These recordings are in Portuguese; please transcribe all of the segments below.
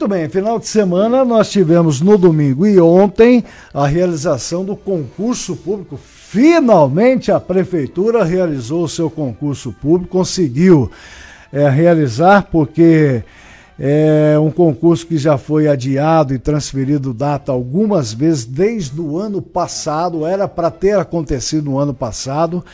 Muito bem, final de semana nós tivemos no domingo e ontem a realização do concurso público. Finalmente a prefeitura realizou o seu concurso público, conseguiu é, realizar, porque é um concurso que já foi adiado e transferido data algumas vezes desde o ano passado, era para ter acontecido no ano passado.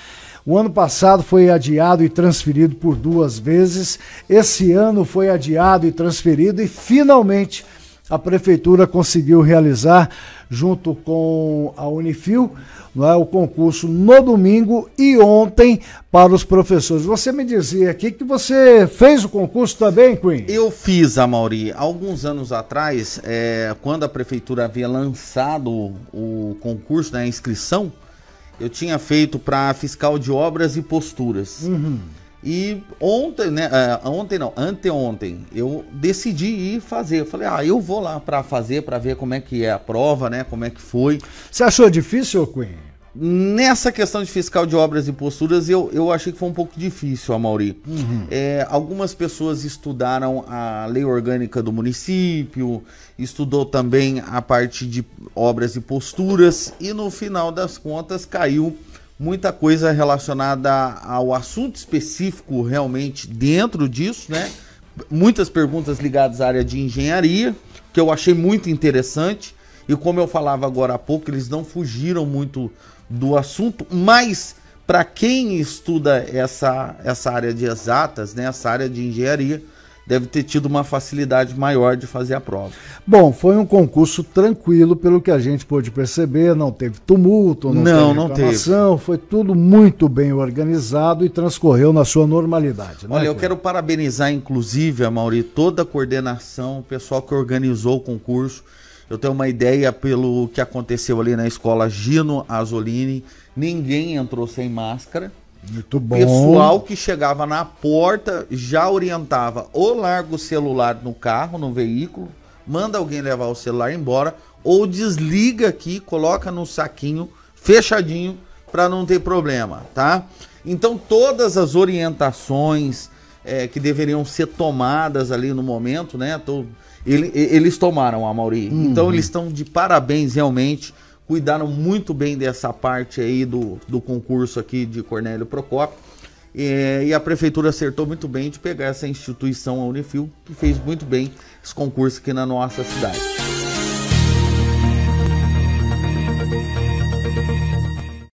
O ano passado foi adiado e transferido por duas vezes, esse ano foi adiado e transferido e finalmente a prefeitura conseguiu realizar junto com a Unifil é, o concurso no domingo e ontem para os professores. Você me dizia aqui que você fez o concurso também, Queen? Eu fiz, Amauri. Alguns anos atrás, é, quando a prefeitura havia lançado o concurso, né, a inscrição, eu tinha feito para fiscal de obras e posturas. Uhum. E ontem, né? É, ontem não, anteontem, eu decidi ir fazer. Eu falei, ah, eu vou lá para fazer, para ver como é que é a prova, né? Como é que foi. Você achou difícil, Queen? Nessa questão de fiscal de obras e posturas, eu, eu achei que foi um pouco difícil, Amaury. Uhum. É, algumas pessoas estudaram a lei orgânica do município, estudou também a parte de obras e posturas, e no final das contas caiu muita coisa relacionada ao assunto específico realmente dentro disso, né? Muitas perguntas ligadas à área de engenharia, que eu achei muito interessante e como eu falava agora há pouco, eles não fugiram muito do assunto, mas para quem estuda essa, essa área de exatas, né, essa área de engenharia, deve ter tido uma facilidade maior de fazer a prova. Bom, foi um concurso tranquilo, pelo que a gente pôde perceber, não teve tumulto, não, não teve não teve. foi tudo muito bem organizado e transcorreu na sua normalidade. Né, Olha, né, eu quero parabenizar, inclusive, a Mauri, toda a coordenação, o pessoal que organizou o concurso. Eu tenho uma ideia pelo que aconteceu ali na escola Gino Azolini. Ninguém entrou sem máscara. Muito bom. Pessoal que chegava na porta já orientava ou larga o celular no carro, no veículo, manda alguém levar o celular embora, ou desliga aqui, coloca no saquinho fechadinho para não ter problema, tá? Então todas as orientações, é, que deveriam ser tomadas ali no momento, né? Tô, ele, eles tomaram a Mauri. Então, uhum. Então eles estão de parabéns realmente. Cuidaram muito bem dessa parte aí do, do concurso aqui de Cornélio Procópio. É, e a prefeitura acertou muito bem de pegar essa instituição, a Unifil, que fez muito bem esse concurso aqui na nossa cidade.